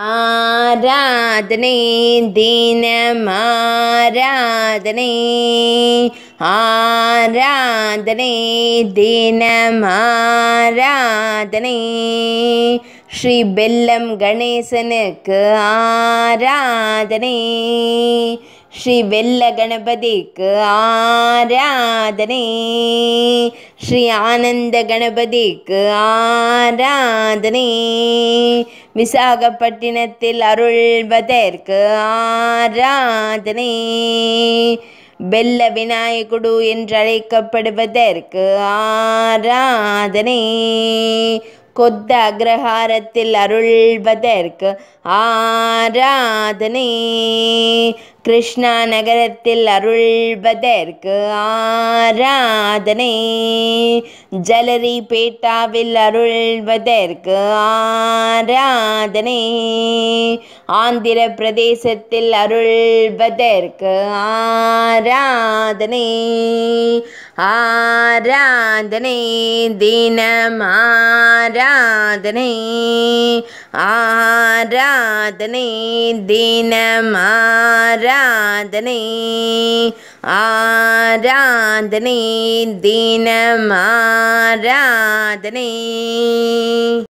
आराधने दीनराधने आराधने दीनाराधने श्री बेल्लम गणेशन आराधने ஸ்ரீ வெல்ல கணபதிக்கு ஆராதனை ஸ்ரீ ஆனந்த கணபதிக்கு ஆராதனை விசாகப்பட்டினத்தில் அருள்வதற்கு ஆராதனை வெல்ல விநாயகுடு என்றழைக்கப்படுவதற்கு ஆராதனை கொத்த அக்ரஹாரத்தில் அருள்வதற்கு ஆராதனை கிருஷ்ணா நகரத்தில் அருள்வதற்கு ஆராதனை ஜலரி பேட்டாவில் அருள்வதற்கு ஆராதனை ஆந்திர பிரதேசத்தில் அருள்வதற்கு ஆராதனை ஆராதனை தினம் ஆராதனை ஆராதனை தினம் ஆரா आराधने आराधने दिनमाराधने